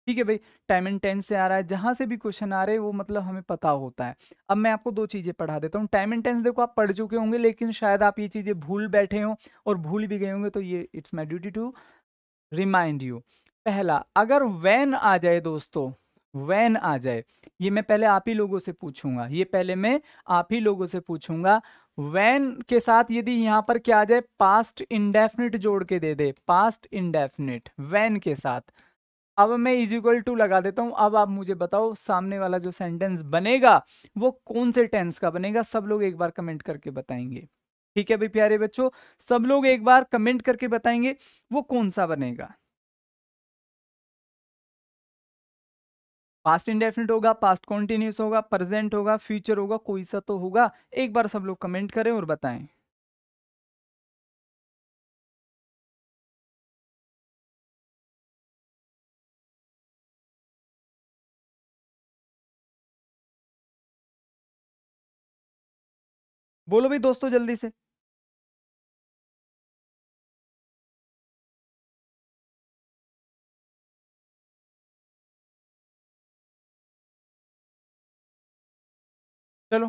ठीक है भाई टाइम एंड टेन से आ रहा है जहाँ से भी क्वेश्चन आ रहे हैं वो मतलब हमें पता होता है अब मैं आपको दो चीज़ें पढ़ा देता हूँ टाइम एंड टेंस देखो आप पढ़ चुके होंगे लेकिन शायद आप ये चीज़ें भूल बैठे हों और भूल भी गए होंगे तो ये it's my duty to remind you पहला अगर वैन आ जाए दोस्तों वैन आ जाए ये मैं पहले आप ही लोगों से पूछूंगा ये पहले मैं आप ही लोगों से पूछूंगा वैन के साथ यदि यहाँ पर क्या आ जाए पास्ट इंडेफिनिट जोड़ के दे दे पास्ट इंडेफिनिट वैन के साथ अब मैं इज इक्वल टू लगा देता हूं अब आप मुझे बताओ सामने वाला जो सेंटेंस बनेगा वो कौन से टेंस का बनेगा सब लोग एक बार कमेंट करके बताएंगे ठीक है भाई प्यारे बच्चों सब लोग एक बार कमेंट करके बताएंगे वो कौन सा बनेगा पास्ट इंडेफिनिट होगा पास्ट कॉन्टिन्यूस होगा प्रेजेंट होगा फ्यूचर होगा कोई सा तो होगा एक बार सब लोग कमेंट करें और बताएं बोलो भाई दोस्तों जल्दी से चलो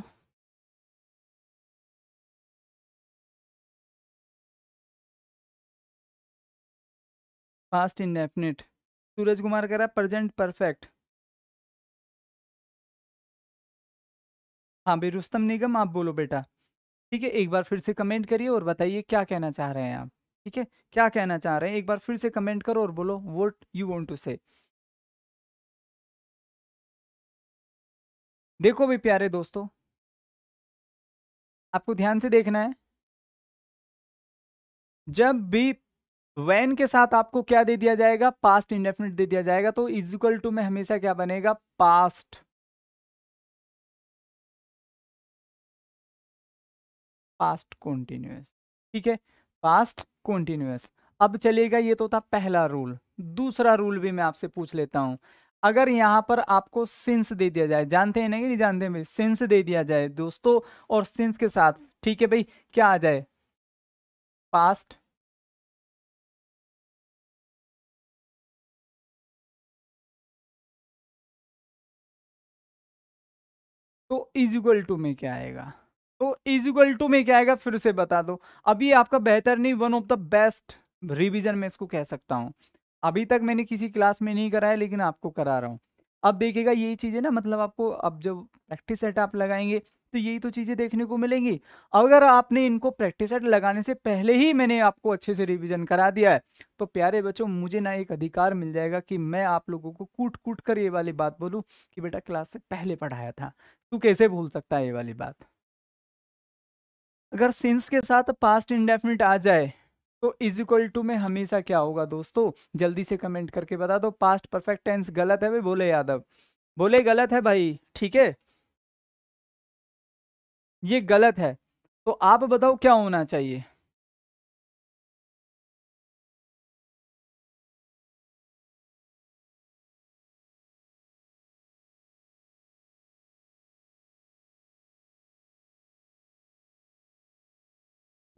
पास्ट इंडेफिनिट सूरज कुमार कह रहा है प्रेजेंट परफेक्ट हाँ भाई रुस्तम निगम आप बोलो बेटा ठीक है एक बार फिर से कमेंट करिए और बताइए क्या कहना चाह रहे हैं आप ठीक है क्या कहना चाह रहे हैं एक बार फिर से कमेंट करो और बोलो वोट यू वॉन्ट टू से देखो भी प्यारे दोस्तों आपको ध्यान से देखना है जब भी वैन के साथ आपको क्या दे दिया जाएगा पास्ट इंडेफिनिट दे दिया जाएगा तो इक्वल टू में हमेशा क्या बनेगा पास्ट पास्ट कॉन्टिन्यूस ठीक है पास्ट कॉन्टिन्यूस अब चलेगा ये तो था पहला रूल दूसरा रूल भी मैं आपसे पूछ लेता हूं अगर यहाँ पर आपको सिंस दे दिया जाए जानते हैं ना कि नहीं जानते भाई सिंस दे दिया जाए दोस्तों और सिंस के साथ ठीक है भाई क्या आ जाए पास्ट तो इज इक्वल टू में क्या आएगा तो इज इक्वल टू में क्या आएगा फिर से बता दो अभी आपका बेहतर नहीं one of the best revision में इसको कह सकता हूं अभी तक मैंने किसी क्लास में नहीं कराया लेकिन आपको करा रहा हूँ अब देखिएगा यही चीज़ें ना मतलब आपको अब जब प्रैक्टिस सेट आप लगाएंगे तो यही तो चीज़ें देखने को मिलेंगी अगर आपने इनको प्रैक्टिस सेट लगाने से पहले ही मैंने आपको अच्छे से रिविजन करा दिया है तो प्यारे बच्चों मुझे ना एक अधिकार मिल जाएगा कि मैं आप लोगों को कूट कूट कर ये वाली बात बोलूँ कि बेटा क्लास से पहले पढ़ाया था तू कैसे भूल सकता है ये वाली बात अगर सिंस के साथ पास्ट इंडेफिनिट आ जाए तो इज इक्वल टू में हमेशा क्या होगा दोस्तों जल्दी से कमेंट करके बता दो पास्ट परफेक्ट टेंस गलत है भाई बोले यादव बोले गलत है भाई ठीक है ये गलत है तो आप बताओ क्या होना चाहिए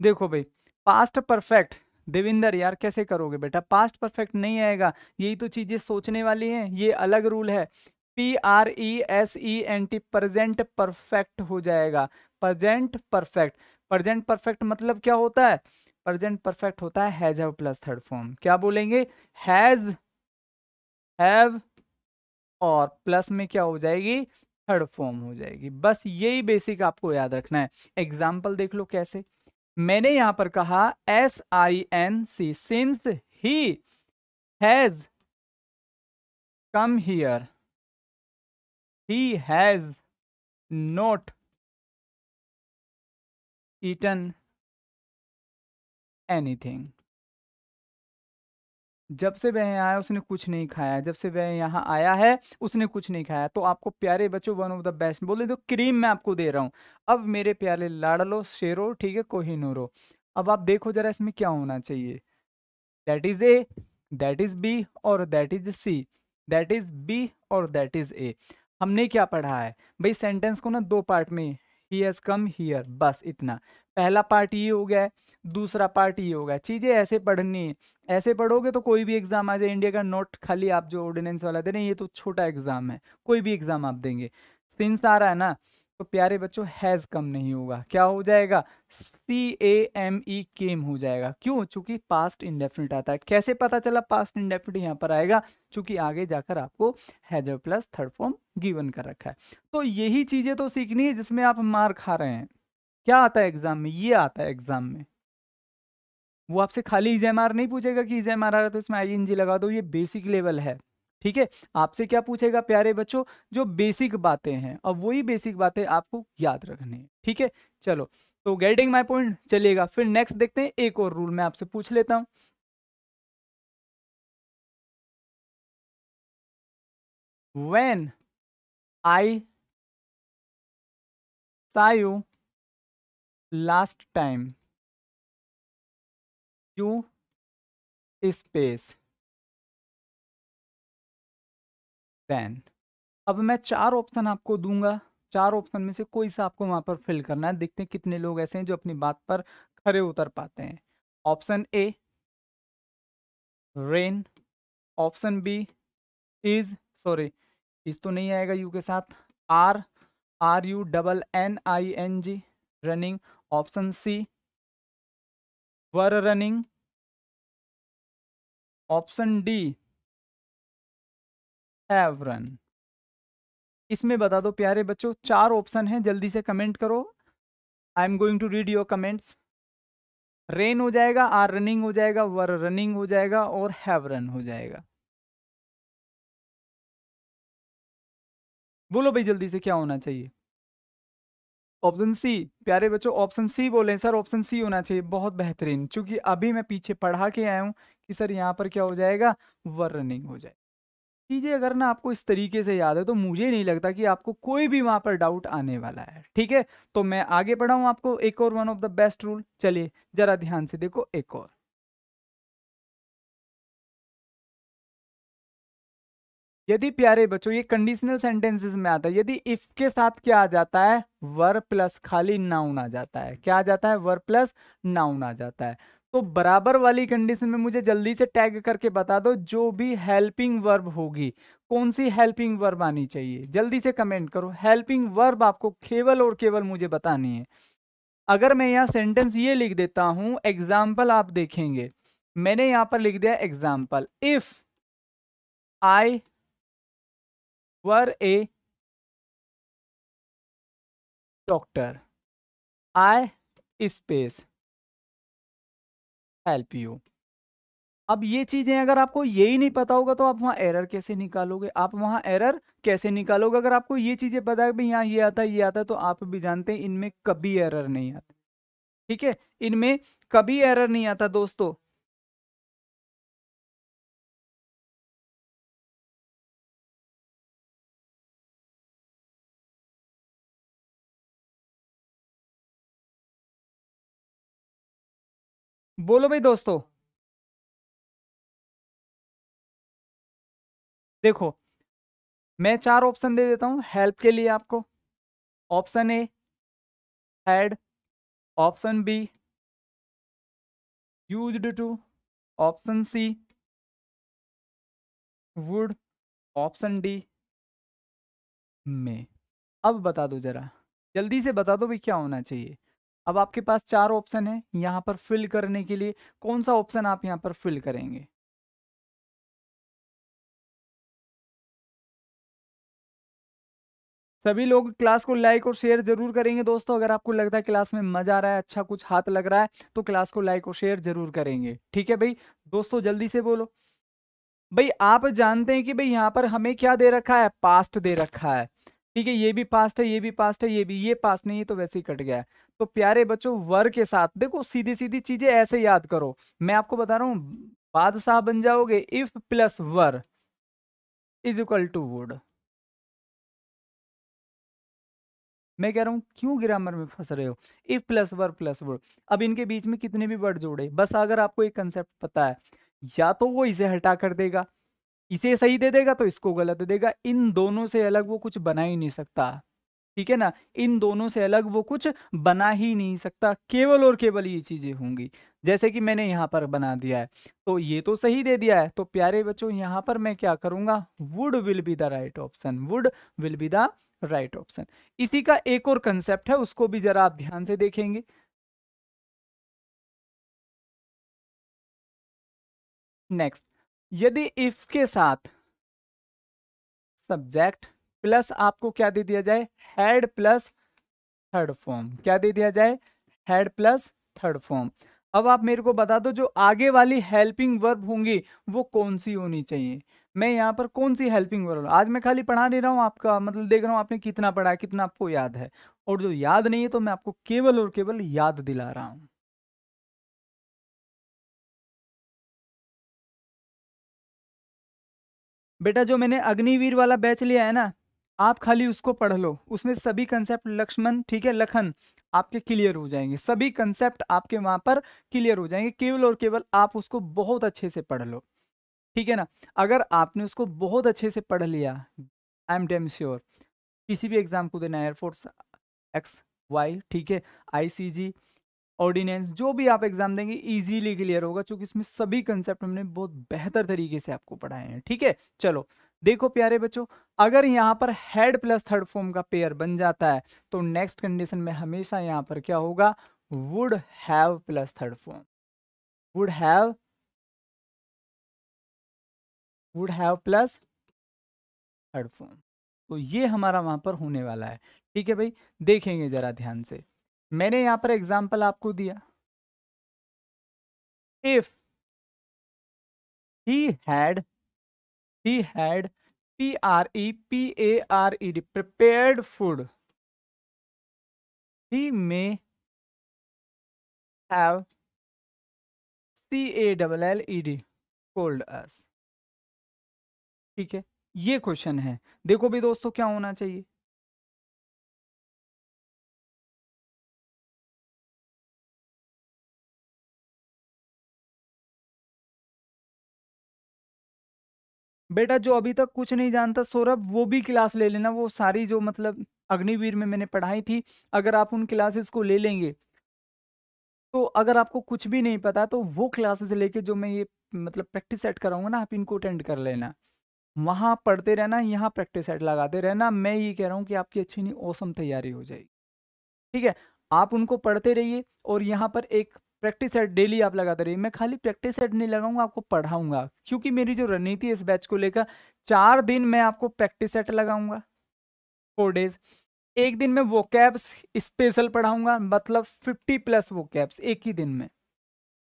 देखो भाई पास्ट परफेक्ट देविंदर यार कैसे करोगे बेटा पास्ट परफेक्ट नहीं आएगा यही तो चीज़ें सोचने वाली हैं ये अलग रूल है P R E S E N T present perfect हो जाएगा प्रजेंट परफेक्ट प्रजेंट परफेक्ट मतलब क्या होता है प्रजेंट परफेक्ट होता है has have plus third form क्या बोलेंगे हैज हैव और प्लस में क्या हो जाएगी थर्ड फॉर्म हो जाएगी बस यही बेसिक आपको याद रखना है एग्जाम्पल देख लो कैसे मैंने यहां पर कहा S I N C since he has come here he has not eaten anything जब से वह यहाँ आया उसने कुछ नहीं खाया जब से वह यहाँ आया है उसने कुछ नहीं खाया तो आपको प्यारे बच्चों वन ऑफ द बेस्ट बोले तो क्रीम मैं आपको दे रहा हूँ अब मेरे प्यारे लाडलो शेरो ठीक है नूरो अब आप देखो जरा इसमें क्या होना चाहिए that is A that is B और that is C that is B और दैट इज़ ए हमने क्या पढ़ा है भाई सेंटेंस को ना दो पार्ट में ही हैज़ कम हियर बस इतना पहला पार्ट ये हो गया है दूसरा पार्ट ये होगा चीज़ें ऐसे पढ़नी है ऐसे पढ़ोगे तो कोई भी एग्ज़ाम आ जाए इंडिया का नोट खाली आप जो ऑर्डिनेंस वाला दे रहे हैं ये तो छोटा एग्ज़ाम है कोई भी एग्ज़ाम आप देंगे सिंस आ रहा है ना तो प्यारे बच्चों हैज़ कम नहीं होगा क्या हो जाएगा सी ए एम ई केम हो जाएगा क्यों चूंकि पास्ट इंडेफिनिट आता है कैसे पता चला पास्ट इंडेफिनिट यहाँ पर आएगा चूंकि आगे जाकर आपको has plus third form given कर रखा है तो यही चीज़ें तो सीखनी है जिसमें आप मार खा रहे हैं क्या आता है एग्जाम में ये आता है एग्जाम में वो आपसे खाली इज e नहीं पूछेगा कि इज एम आर आ रहा है तो इसमें आई लगा दो ये बेसिक लेवल है ठीक है आपसे क्या पूछेगा प्यारे बच्चों जो बेसिक बातें हैं और वही बेसिक बातें आपको याद रखने ठीक है चलो तो गेटिंग माई पॉइंट चलिएगा फिर नेक्स्ट देखते हैं एक और रूल मैं आपसे पूछ लेता हूं when I saw you last time you space ten अब मैं चार ऑप्शन आपको दूंगा चार ऑप्शन में से कोई सा आपको वहां पर फिल करना है देखते हैं कितने लोग ऐसे हैं जो अपनी बात पर खरे उतर पाते हैं option A ran option B is sorry is तो नहीं आएगा यू के साथ R R U double N I N G running option C were running option D have run इसमें बता दो प्यारे बच्चों चार ऑप्शन हैं जल्दी से कमेंट करो I am going to read your comments ran हो जाएगा आर रनिंग हो जाएगा वर रनिंग हो जाएगा और हैव रन हो जाएगा बोलो भाई जल्दी से क्या होना चाहिए ऑप्शन सी प्यारे बच्चों ऑप्शन सी बोले सर ऑप्शन सी होना चाहिए बहुत बेहतरीन क्योंकि अभी मैं पीछे पढ़ा के आया हूँ कि सर यहाँ पर क्या हो जाएगा वर्निंग हो जाएगी चीज़ें अगर ना आपको इस तरीके से याद है तो मुझे नहीं लगता कि आपको कोई भी वहाँ पर डाउट आने वाला है ठीक है तो मैं आगे बढ़ाऊँ आपको एक और one of the best rule चलिए ज़रा ध्यान से देखो एक और यदि प्यारे बच्चों ये कंडीशनल सेंटेंसेस में आता है यदि इफ के साथ क्या आ जाता है वर प्लस खाली नाउन आ जाता है क्या आ जाता है वर प्लस नाउन आ जाता है तो बराबर वाली कंडीशन में मुझे जल्दी से टैग करके बता दो जो भी हेल्पिंग वर्ब होगी कौन सी हेल्पिंग वर्ब आनी चाहिए जल्दी से कमेंट करो हेल्पिंग वर्ब आपको केवल और केवल मुझे बतानी है अगर मैं यहाँ सेंटेंस ये लिख देता हूँ एग्जाम्पल आप देखेंगे मैंने यहाँ पर लिख दिया example if I were a doctor I space help you अब ये चीज़ें अगर आपको यही नहीं पता होगा तो आप वहाँ एरर कैसे निकालोगे आप वहाँ एरर कैसे निकालोगे अगर आपको ये चीज़ें पता है भाई यहाँ ये आता है ये आता है तो आप भी जानते हैं इनमें कभी एरर नहीं आता ठीक है इनमें कभी एरर नहीं आता दोस्तों बोलो भाई दोस्तों देखो मैं चार ऑप्शन दे देता हूं हेल्प के लिए आपको option A had option B used to option C would option D में अब बता दो जरा जल्दी से बता दो भी क्या होना चाहिए अब आपके पास चार ऑप्शन है यहाँ पर फिल करने के लिए कौन सा ऑप्शन आप यहाँ पर फिल करेंगे सभी लोग क्लास को लाइक और शेयर जरूर करेंगे दोस्तों अगर आपको लगता है क्लास में मजा आ रहा है अच्छा कुछ हाथ लग रहा है तो क्लास को लाइक और शेयर जरूर करेंगे ठीक है भाई दोस्तों जल्दी से बोलो भाई आप जानते हैं कि भाई यहाँ पर हमें क्या दे रखा है पास्ट दे रखा है ठीक है ये भी पास्ट है ये भी पास्ट है ये भी ये पास्ट नहीं है तो वैसे ही कट गया है तो प्यारे बच्चों वर के साथ देखो सीधी सीधी चीजें ऐसे याद करो मैं आपको बता रहा हूँ बादशाह बन जाओगे if plus were is equal to would मैं कह रहा हूं क्यों ग्रामर में फंस रहे हो if plus were plus word अब इनके बीच में कितने भी वर्ड जोड़े बस अगर आपको एक कंसेप्ट पता है या तो वो इसे हटा कर देगा इसे सही दे देगा तो इसको गलत दे देगा इन दोनों से अलग वो कुछ बना ही नहीं सकता ठीक है ना इन दोनों से अलग वो कुछ बना ही नहीं सकता केवल और केवल ये चीज़ें होंगी जैसे कि मैंने यहाँ पर बना दिया है तो ये तो सही दे दिया है तो प्यारे बच्चों यहाँ पर मैं क्या करूंगा would will be the right option would will be the right option इसी का एक और कंसेप्ट है उसको भी जरा आप ध्यान से देखेंगे नेक्स्ट यदि इफ के साथ सब्जेक्ट प्लस आपको क्या दे दिया जाए हेड प्लस थर्ड फॉर्म क्या दे दिया जाए हेड प्लस थर्ड फॉर्म अब आप मेरे को बता दो जो आगे वाली हेल्पिंग वर्ब होंगी वो कौन सी होनी चाहिए मैं यहाँ पर कौन सी हेल्पिंग वर्ब आज मैं खाली पढ़ा दे रहा हूँ आपका मतलब देख रहा हूँ आपने कितना पढ़ा है कितना आपको याद है और जो याद नहीं है तो मैं आपको केवल और केवल याद दिला रहा हूँ बेटा जो मैंने अग्निवीर वाला बैच लिया है ना आप खाली उसको पढ़ लो उसमें सभी कंसेप्ट लक्ष्मण ठीक है लखन आपके क्लियर हो जाएंगे सभी कंसेप्ट आपके वहाँ पर क्लियर हो जाएंगे केवल और केवल आप उसको बहुत अच्छे से पढ़ लो ठीक है ना अगर आपने उसको बहुत अच्छे से पढ़ लिया आई एम डेम श्योर किसी भी एग्ज़ाम को देना एयरफोर्स एक्स वाई ठीक है आई सी जी ऑर्डिनेंस जो भी आप एग्जाम देंगे इजीली क्लियर होगा क्योंकि इसमें सभी कंसेप्ट हमने बहुत बेहतर तरीके से आपको पढ़ाए हैं ठीक है चलो देखो प्यारे बच्चों अगर यहाँ पर हेड प्लस थर्ड फॉर्म का पेयर बन जाता है तो नेक्स्ट कंडीशन में हमेशा यहाँ पर क्या होगा would have plus third form would have would have plus third form तो ये हमारा वहां पर होने वाला है ठीक है भाई देखेंगे जरा ध्यान से मैंने यहां पर एग्जाम्पल आपको दिया if he had he had P R E P A R E D prepared food he may have C A double L E D called us ठीक है ये क्वेश्चन है देखो भी दोस्तों क्या होना चाहिए बेटा जो अभी तक कुछ नहीं जानता सौरभ वो भी क्लास ले लेना वो सारी जो मतलब अग्निवीर में मैंने पढ़ाई थी अगर आप उन क्लासेस को ले लेंगे तो अगर आपको कुछ भी नहीं पता तो वो क्लासेस लेके जो मैं ये मतलब प्रैक्टिस सेट कराऊंगा ना आप इनको अटेंड कर लेना वहाँ पढ़ते रहना यहाँ प्रैक्टिस सेट लगाते रहना मैं ये कह रहा हूँ कि आपकी अच्छी नहीं औसम तैयारी हो जाएगी ठीक है आप उनको पढ़ते रहिए और यहाँ पर एक प्रैक्टिस सेट डेली आप लगाते रहिए मैं खाली प्रैक्टिस सेट नहीं लगाऊंगा आपको पढ़ाऊंगा क्योंकि मेरी जो रणनीति है इस बैच को लेकर चार दिन मैं आपको प्रैक्टिस सेट लगाऊंगा फोर डेज एक दिन में वो कैब्स स्पेशल पढ़ाऊंगा मतलब फिफ्टी प्लस वो कैब्स एक ही दिन में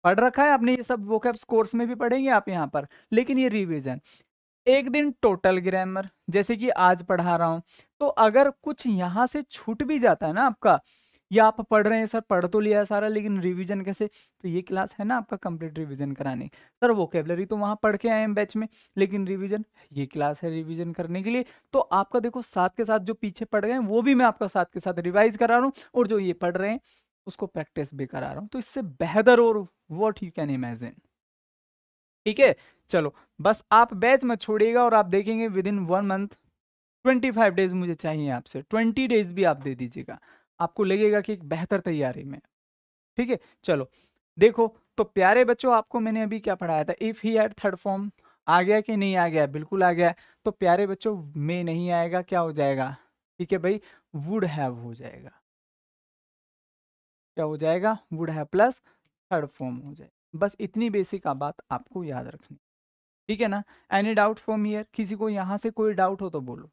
पढ़ रखा है आपने ये सब वो कैब्स कोर्स में भी पढ़ेंगे आप यहाँ पर लेकिन ये रिविजन एक दिन टोटल ग्रामर जैसे कि आज पढ़ा रहा हूँ तो अगर कुछ यहाँ से छूट भी जाता है ना आपका या आप पढ़ रहे हैं सर पढ़ तो लिया है सारा लेकिन रिविजन कैसे तो ये क्लास है ना आपका कंप्लीट रिविजन कराने सर वोकेबलरी तो वहाँ पढ़ के आए हैं बैच में लेकिन रिविजन ये क्लास है रिविजन करने के लिए तो आपका देखो साथ के साथ जो पीछे पढ़ गए वो भी मैं आपका साथ के साथ रिवाइज करा रहा हूँ और जो ये पढ़ रहे हैं उसको प्रैक्टिस भी करा रहा हूँ तो इससे बेहतर और वॉट यू कैन इमेजिन ठीक है चलो बस आप बैच में छोड़िएगा और आप देखेंगे within one month twenty five days मुझे चाहिए आपसे ट्वेंटी डेज भी आप दे दीजिएगा आपको लगेगा कि एक बेहतर तैयारी में ठीक है चलो देखो तो प्यारे बच्चों आपको मैंने अभी क्या पढ़ाया था if he ate third form आ गया कि नहीं आ गया बिल्कुल आ गया तो प्यारे बच्चों में नहीं आएगा क्या हो जाएगा ठीक है भाई वुड हैव हो जाएगा क्या हो जाएगा would have plus third form हो जाएगा बस इतनी बेसिक बात आपको याद रखनी ठीक है ना एनी डाउट फॉर्म हियर किसी को यहाँ से कोई डाउट हो तो बोलो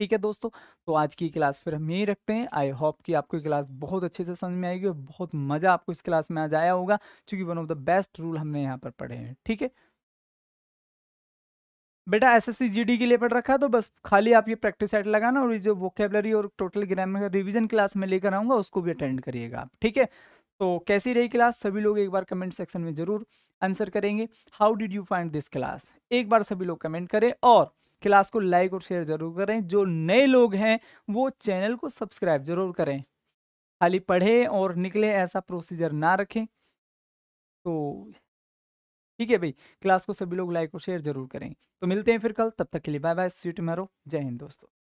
ठीक है दोस्तों तो आज की क्लास फिर हम यही रखते हैं आई होप कि आपको क्लास बहुत अच्छे से समझ में आएगी और बहुत मज़ा आपको इस क्लास में आज आया होगा क्योंकि one of the best rule हमने यहाँ पर पढ़े हैं ठीक है बेटा एसएससी जीडी के लिए पढ़ रखा है तो बस खाली आप ये प्रैक्टिस सेट लगाना और ये जो वोकेबलरी और टोटल ग्रामर का रिविजन क्लास में लेकर आऊँगा उसको भी अटेंड करिएगा आप ठीक है तो कैसी रही क्लास सभी लोग एक बार कमेंट सेक्शन में ज़रूर आंसर करेंगे how did you find this class एक बार सभी लोग कमेंट करें और क्लास को लाइक और शेयर जरूर करें जो नए लोग हैं वो चैनल को सब्सक्राइब जरूर करें खाली पढ़े और निकले ऐसा प्रोसीजर ना रखें तो ठीक है भाई क्लास को सभी लोग लाइक और शेयर जरूर करें तो मिलते हैं फिर कल तब तक के लिए बाय बाय स्वीट मैरो जय हिंद दोस्तों